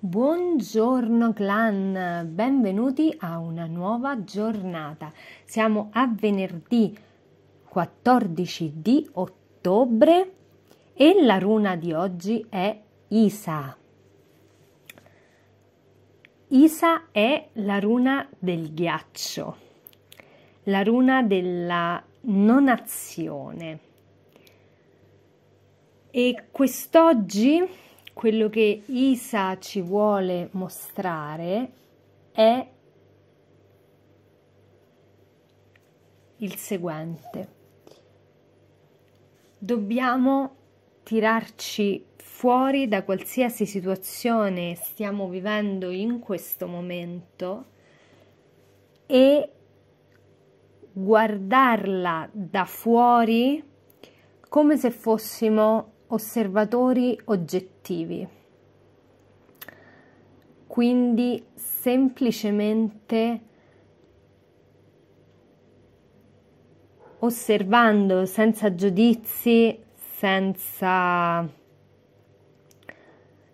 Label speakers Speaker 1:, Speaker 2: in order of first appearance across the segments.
Speaker 1: Buongiorno clan, benvenuti a una nuova giornata. Siamo a venerdì 14 di ottobre e la runa di oggi è Isa. Isa è la runa del ghiaccio, la runa della non azione. E quest'oggi quello che Isa ci vuole mostrare è il seguente. Dobbiamo tirarci fuori da qualsiasi situazione stiamo vivendo in questo momento e guardarla da fuori come se fossimo osservatori oggettivi. Quindi semplicemente osservando senza giudizi, senza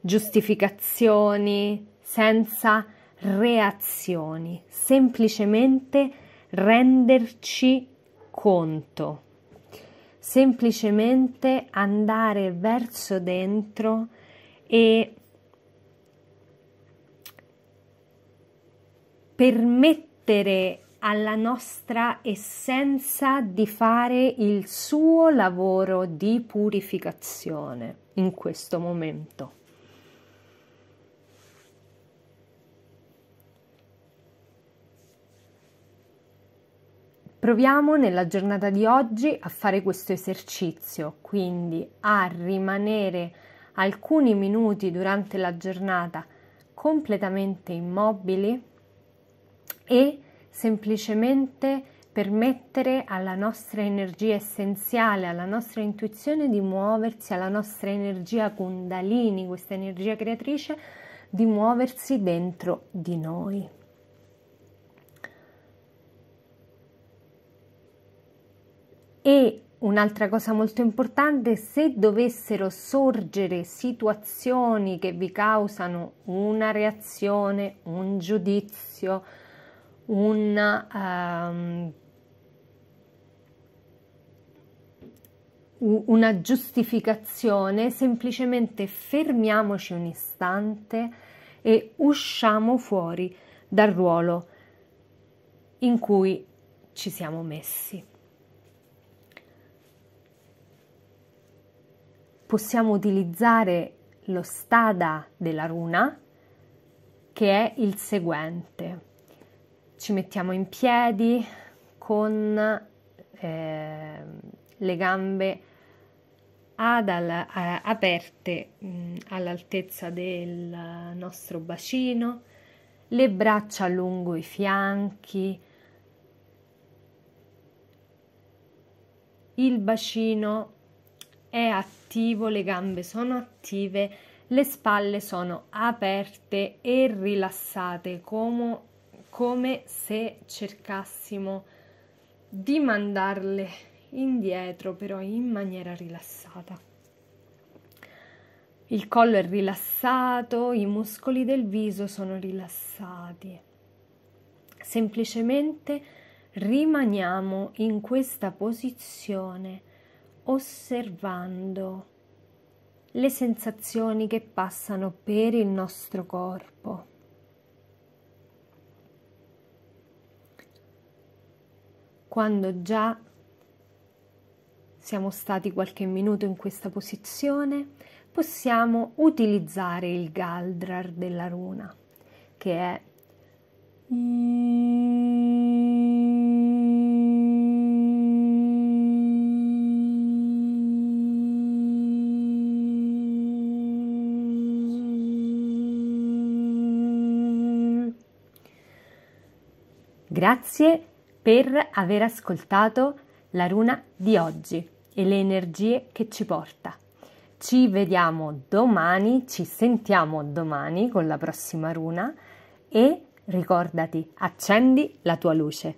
Speaker 1: giustificazioni, senza reazioni, semplicemente renderci conto semplicemente andare verso dentro e permettere alla nostra essenza di fare il suo lavoro di purificazione in questo momento. Proviamo nella giornata di oggi a fare questo esercizio, quindi a rimanere alcuni minuti durante la giornata completamente immobili e semplicemente permettere alla nostra energia essenziale, alla nostra intuizione di muoversi, alla nostra energia kundalini, questa energia creatrice, di muoversi dentro di noi. E un'altra cosa molto importante, se dovessero sorgere situazioni che vi causano una reazione, un giudizio, un... Um, una giustificazione, semplicemente fermiamoci un istante e usciamo fuori dal ruolo in cui ci siamo messi. possiamo utilizzare lo stada della runa che è il seguente. Ci mettiamo in piedi con eh, le gambe ad alla, a, aperte mh, mm, all'altezza del nostro bacino, le braccia lungo i fianchi, il bacino è attivo, le gambe sono attive, le spalle sono aperte e rilassate come, come se cercassimo di mandarle indietro però in maniera rilassata. Il collo è rilassato, i muscoli del viso sono rilassati. Semplicemente rimaniamo in questa posizione osservando le sensazioni che passano per il nostro corpo. Quando già siamo stati qualche minuto in questa posizione, possiamo utilizzare il Galdrar della runa, che è Grazie per aver ascoltato la runa di oggi e le energie che ci porta. Ci vediamo domani, ci sentiamo domani con la prossima runa e ricordati, accendi la tua luce.